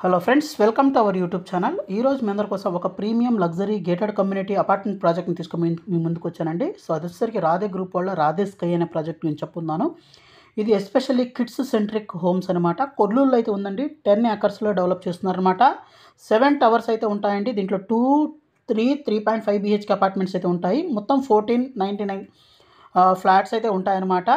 hello friends welcome to our YouTube channel ఈరోజు మీ అందరి కోసం ఒక premium luxury gated community apartment ప్రాజెక్ట్ని తీసుకుని మీ ముందుకు వచ్చానండి సో అది వచ్చేసరికి రాధే గ్రూప్ వాళ్ళ రాధే స్కై అనే ప్రాజెక్ట్ నేను చెప్పున్నాను ఇది ఎస్పెషల్లీ కిడ్స్ సెంట్రిక్ హోమ్స్ అనమాట కొర్లూరులో అయితే ఉందండి టెన్ ఏకర్స్లో డెవలప్ చేస్తున్నారనమాట సెవెన్ టవర్స్ అయితే ఉంటాయండి దీంట్లో two three three point five BHK apartments అయితే ఉంటాయి మొత్తం ఫోర్టీన్ నైంటీ నైన్ ఫ్లాట్స్ అయితే ఉంటాయన్నమాట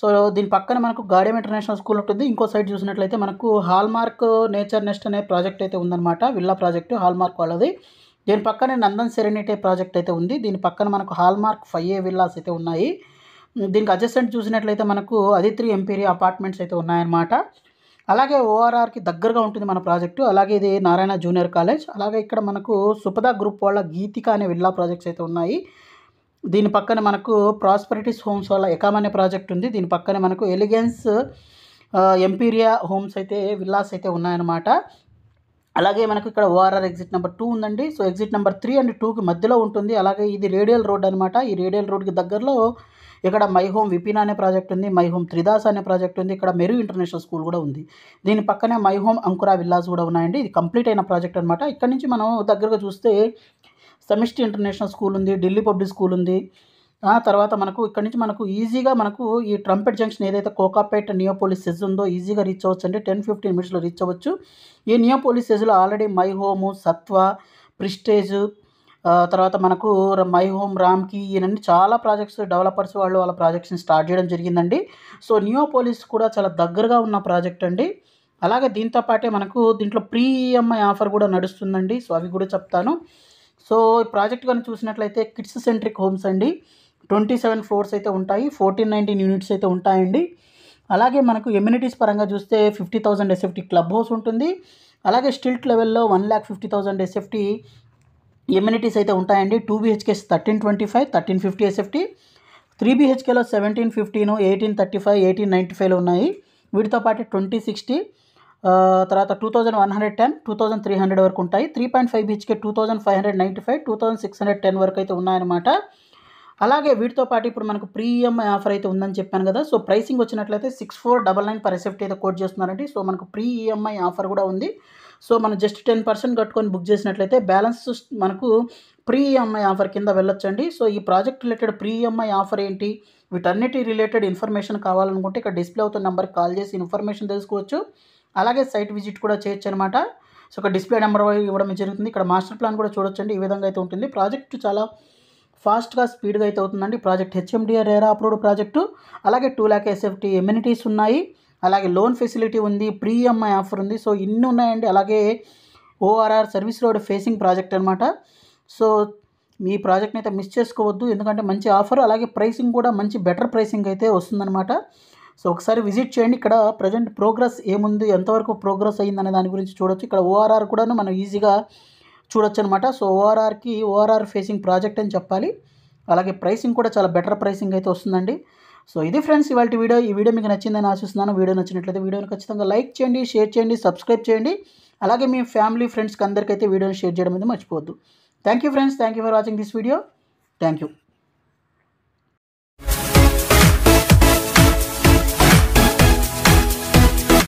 సో దీని పక్కన మనకు గాడియం ఇంటర్నేషనల్ స్కూల్ ఉంటుంది ఇంకో సైడ్ చూసినట్లయితే మనకు హాల్మార్క్ నేచర్ నెస్ట్ అనే ప్రాజెక్ట్ అయితే ఉందన్నమాట విల్లా ప్రాజెక్టు హాల్మార్క్ వాళ్ళది దీని పక్కనే నందన్ సెరెనిటే ప్రాజెక్ట్ అయితే ఉంది దీని పక్కన మనకు హాల్మార్క్ ఫైవ్ ఏ విల్లాస్ అయితే ఉన్నాయి దీనికి అడ్జస్టెంట్ చూసినట్లయితే మనకు అదిత్రి ఎంపీరియా అపార్ట్మెంట్స్ అయితే ఉన్నాయన్నమాట అలాగే ఓఆర్ఆర్కి దగ్గరగా ఉంటుంది మన ప్రాజెక్టు అలాగే ఇది నారాయణ జూనియర్ కాలేజ్ అలాగే ఇక్కడ మనకు సుపద గ్రూప్ వాళ్ళ గీతిక అనే విల్లా ప్రాజెక్ట్స్ అయితే ఉన్నాయి దీని పక్కన మనకు ప్రాస్పరిటీస్ హోమ్స్ వల్ల ఎకామనే ప్రాజెక్ట్ ఉంది దీని పక్కన మనకు ఎలిగెన్స్ ఎంపీరియా హోమ్స్ అయితే విల్లాస్ అయితే ఉన్నాయన్నమాట అలాగే మనకు ఇక్కడ ఓఆర్ఆర్ ఎగ్జిట్ నెంబర్ టూ ఉందండి so exit number three and టూకి మధ్యలో ఉంటుంది అలాగే ఇది రేడియల్ రోడ్ అనమాట ఈ రేడియల్ రోడ్కి దగ్గరలో ఇక్కడ మై హోమ్ విపిన్ అనే ప్రాజెక్ట్ ఉంది మై హోమ్ త్రిదాస్ అనే ప్రాజెక్ట్ ఉంది ఇక్కడ మెరు ఇంటర్నేషనల్ స్కూల్ కూడా ఉంది దీని పక్కనే మై హోమ్ అంకురా విల్లాస్ కూడా ఉన్నాయండి ఇది కంప్లీట్ అయిన ప్రాజెక్ట్ అనమాట ఇక్కడ నుంచి మనం దగ్గరగా చూస్తే సెమిస్టి ఇంటర్నేషనల్ స్కూల్ ఉంది ఢిల్లీ పబ్లిక్ స్కూల్ ఉంది ఆ తర్వాత మనకు ఇక్కడ నుంచి మనకు ఈజీగా మనకు ఈ ట్రంపెట్ జంక్షన్ ఏదైతే కోకాపేట నియోపోలిస్ సెజ్ ఉందో ఈజీగా రీచ్ అవ్వచ్చు అంటే టెన్ ఫిఫ్టీన్ మినిట్స్లో రీచ్ అవ్వచ్చు ఈ నియోపోలిస్ సెజ్లో already my home Satva Prestige తర్వాత మనకు మై హోమ్ రామ్కి ఈయనన్ని చాలా ప్రాజెక్ట్స్ డెవలపర్స్ వాళ్ళు వాళ్ళ ప్రాజెక్ట్స్ని స్టార్ట్ చేయడం జరిగిందండి సో నియోపోలిస్ కూడా చాలా దగ్గరగా ఉన్న ప్రాజెక్ట్ అండి అలాగే దీంతో పాటే మనకు దీంట్లో ప్రీఎంఐ ఆఫర్ కూడా నడుస్తుందండి సో అవి కూడా చెప్తాను సో ఈ ప్రాజెక్ట్ కనుక చూసినట్లయితే కిడ్స్ సెంట్రిక్ హోమ్స్ అండి ట్వంటీ సెవెన్ ఫ్లోర్స్ అయితే ఉంటాయి ఫోర్టీన్ నైన్టీన్ యూనిట్స్ అయితే ఉంటాయండి అలాగే మనకు ఎమ్యూనిటీస్ పరంగా చూస్తే fifty thousand SFT club house ఉంటుంది అలాగే స్టిల్ట్ లెవెల్లో one lakh fifty thousand SFT amenities అయితే ఉంటాయండి two BHKs thirteen twenty five thirteen fifty SFT three బీహెచ్కేలో seventeen fifteen eighteen thirty five eighteen ninety ఫైవ్లో ఉన్నాయి వీటితో పాటు ట్వంటీ సిక్స్టీ తర్వాత two thousand one hundred ten two thousand three hundred వరకు ఉంటాయి three point five BHK two thousand five hundred ninety five two thousand six hundred ten వరకు అయితే ఉన్నాయన్నమాట అలాగే వీటితో పాటు ఇప్పుడు మనకు ప్రీఎంఐ ఆఫర్ అయితే ఉందని చెప్పాను కదా సో ప్రైసింగ్ వచ్చినట్లయితే six four double nine per SFT అయితే కోట్ చేస్తున్నారండి సో మనకు ప్రీ ఈఎంఐ ఆఫర్ కూడా ఉంది సో మనం జస్ట్ టెన్ పర్సెంట్ కట్టుకొని బుక్ చేసినట్లయితే బ్యాలెన్స్ మనకు ప్రీ ఈఎంఐ ఆఫర్ కింద వెళ్ళొచ్చండి సో ఈ ప్రాజెక్ట్ రిలేటెడ్ ప్రీఎంఐ ఆఫర్ ఏంటి వీటన్నిటి రిలేటెడ్ ఇన్ఫర్మేషన్ కావాలనుకుంటే ఇక్కడ డిస్ప్లే అవుతున్న నెంబర్కి కాల్ చేసి ఇన్ఫర్మేషన్ తెలుసుకోవచ్చు అలాగే సైట్ విజిట్ కూడా చేయొచ్చు అనమాట సో ఒక డిస్ప్లే నెంబర్ ఇవ్వడం జరుగుతుంది ఇక్కడ మాస్టర్ ప్లాన్ కూడా చూడొచ్చండి ఈ విధంగా అయితే ఉంటుంది ప్రాజెక్ట్ చాలా ఫాస్ట్గా స్పీడ్గా అయితే అవుతుందండి project HMDA RERA approved project అలాగే టూ ల్యాక్ ఎస్ఎఫ్టీ ఎమ్యూనిటీస్ ఉన్నాయి అలాగే లోన్ ఫెసిలిటీ ఉంది ప్రీ ఎంఐ ఆఫర్ ఉంది సో ఇన్ని ఉన్నాయండి అలాగే ORR service road facing project అనమాట సో మీ ప్రాజెక్ట్ని అయితే మిస్ చేసుకోవద్దు ఎందుకంటే మంచి ఆఫర్ అలాగే ప్రైసింగ్ కూడా మంచి బెటర్ ప్రైసింగ్ అయితే వస్తుందన్నమాట సో ఒకసారి విజిట్ చేయండి ఇక్కడ ప్రజెంట్ ప్రోగ్రెస్ ఏముంది ఎంతవరకు ప్రోగ్రెస్ అయ్యిందనే దాని గురించి చూడొచ్చు ఇక్కడ ఓఆర్ఆర్ కూడా మనం ఈజీగా చూడొచ్చు అనమాట సో ఓఆర్ఆర్కి ఓఆర్ఆర్ ఫేసింగ్ ప్రాజెక్ట్ అని చెప్పాలి అలాగే ప్రైసింగ్ కూడా చాలా బెటర్ ప్రైసింగ్ అయితే వస్తుందండి సో ఇది ఫ్రెండ్స్ ఇవాళ వీడియో ఈ వీడియో మీకు నచ్చిందని ఆశిస్తున్నాను వీడియో నచ్చినట్లయితే వీడియోని ఖచ్చితంగా లైక్ చేయండి షేర్ చేయండి సబ్స్క్రైబ్ చేయండి అలాగే మీ ఫ్యామిలీ ఫ్రెండ్స్కి అందరికైతే వీడియోని షేర్ చేయడం అనేది మర్చిపోవద్దు thank you friends thank you for watching this video thank you